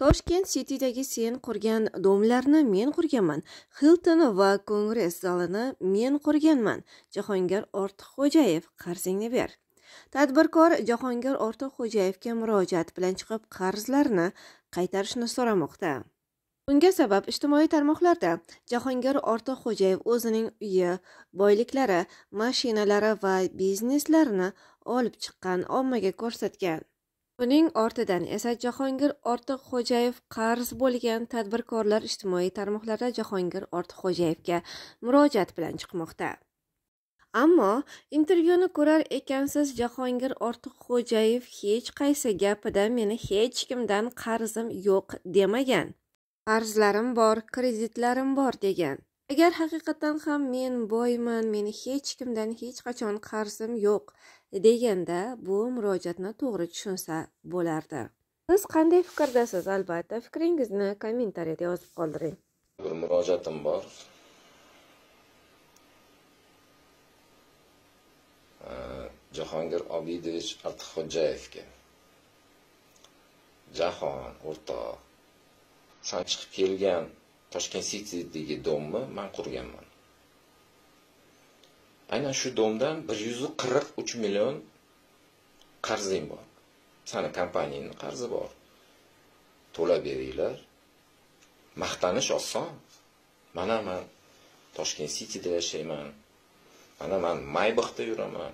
Toshkent City'dagi sen qurgan domlarni men qurganman. Hilton va Kongress zalini men qurganman. Jahongir Ortiqxo'jayev qarzingni ber. Tadbirkor Jahongir Ortiqxo'jayevga murojaat bilan chiqib, qarzlarni qaytarishni so'ramoqda. Bunga sabab ijtimoiy tarmoqlarda Jahongir Ortiqxo'jayev o'zining uyi, boyliklari, mashinalari va bizneslarini olib chiqqan ommaga ko'rsatgan. Buning ortidan esa Jahongir Ortiqxo'jayev qarz bo'lgan tadbirkorlar ijtimoiy tarmoqlarda Jahongir Ortiqxo'jayevga murojaat bilan chiqmoqda. Ammo intervyuni ko'rar ekansiz Jahongir Ortiqxo'jayev hech qaysi gapida meni hech kimdan qarzim yo'q demagan. Qarzlarim bor, kreditlarim bor degan. agar haqiqatan ham men boyman meni hech kimdan hech qachon qarzim yo'q deganda bu murojaatni to'g'ri tushunsa bo'lardi siz qanday fikrdasiz albatta fikringizni kommentariyada yozib qoldiring bir murojaatim bor jahongir obidovich ortiqxo'jayevga jahon o'rtoq san chiqib kelgan Toshkent City'dagi domni man qurganman. Aynan shu domdan 143 million qarzim bor. Sana kompaniyaning qarzi bor. To'la beringlar. Maqtanish oson. Mana man Toshkent City'da yashayman. Mana man maybixda yuraman.